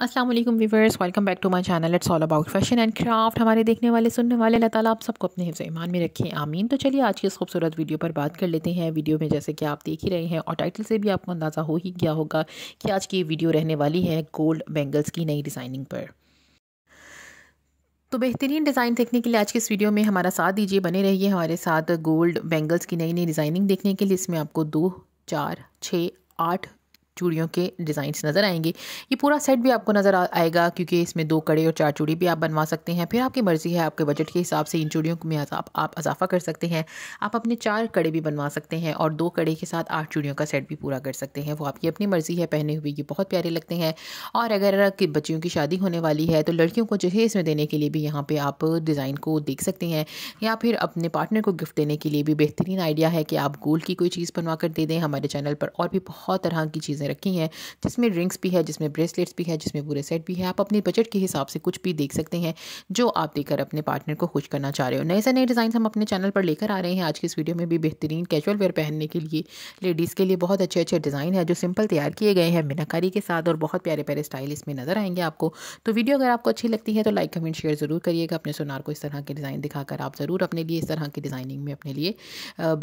Aslam viewers welcome back to my channel it's all about fashion and craft हमारे देखने वाले सुनने वाले अल्लाह ताला आप सबको अपने हिफ्ज़ ईमान में रखें आमीन तो चलिए आज की इस खूबसूरत वीडियो पर बात कर लेते हैं वीडियो में जैसे कि आप देख ही रहे हैं और टाइटल से भी आपको अंदाज़ा हो ही गया होगा कि आज की वीडियो रहने वाली है गोल्ड बैंगल्स की नई डिज़ाइनिंग पर तो बेहतरीन डिज़ाइन देखने के लिए आज के इस वीडियो में हमारा साथ दीजिए बने रहिए हमारे साथ गोल्ड बैंगल्स की नई नई डिज़ाइनिंग देखने के लिए इसमें आपको दो चार छः आठ चूड़ियों के डिज़ाइंस नज़र आएंगे ये पूरा सेट भी आपको नज़र आएगा क्योंकि इसमें दो कड़े और चार चूड़ी भी आप बनवा सकते हैं फिर आपकी मर्ज़ी है आपके बजट के हिसाब से इन चूड़ियों में आप, आप कर सकते हैं आप अपने चार कड़े भी बनवा सकते हैं और दो कड़े के साथ आठ चूड़ियों का सेट भी पूरा कर सकते हैं वो आपकी अपनी मर्ज़ी है पहने हुए ये बहुत प्यारे लगते हैं और अगर कि बच्चियों की शादी होने वाली है तो लड़कियों को जहेज़ में देने के लिए भी यहाँ पर आप डिज़ाइन को देख सकते हैं या फिर अपने पार्टनर को गिफ्ट देने के लिए भी बेहतरीन आइडिया है कि आप गोल्ड की कोई चीज़ बनवा कर दे दें हमारे चैनल पर और भी बहुत तरह की चीज़ें हमने रखी हैं जिसमें रिंग्स भी है जिसमें ब्रेसलेट्स भी है जिसमें पूरे सेट भी है आप अपने बजट के हिसाब से कुछ भी देख सकते हैं जो आप देकर अपने पार्टनर को खुश करना चाह रहे हो नए से नए डिज़ाइन हम अपने चैनल पर लेकर आ रहे हैं आज की इस वीडियो में भी बेहतरीन कैजुअल वेयर पहनने के लिए लेडीज़ के लिए बहुत अच्छे अच्छे डिज़ाइन है जो सिंपल तैयार किए गए हैं मीनाकारी के साथ और बहुत प्यारे प्यारे स्टाइल इसमें नज़र आएंगे आपको तो वीडियो अगर आपको अच्छी लगती है तो लाइक कमेंट शेयर ज़रूर करिएगा अपने सोनार को इस तरह के डिज़ाइन दिखाकर आप ज़रूर अपने लिए इस तरह की डिज़ाइनिंग में अपने लिए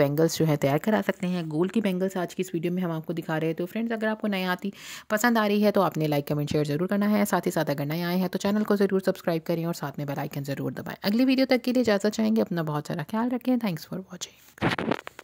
बैंगल्स जो है तैयार करा सकते हैं गोल्ड की बैंगल्स आज की इस वीडियो में हम आपको दिखा रहे हैं तो फ्रेंड्स अगर आप आपको नई आती पसंद आ रही है तो आपने लाइक कमेंट शेयर ज़रूर करना है साथ ही साथ अगर नए आए हैं तो चैनल को ज़रूर सब्सक्राइब करें और साथ में बेलाइकन ज़रूर दबाएँ अगली वीडियो तक के लिए इजाज़त चाहेंगे अपना बहुत सारा ख्याल रखें थैंक्स फॉर वॉचिंग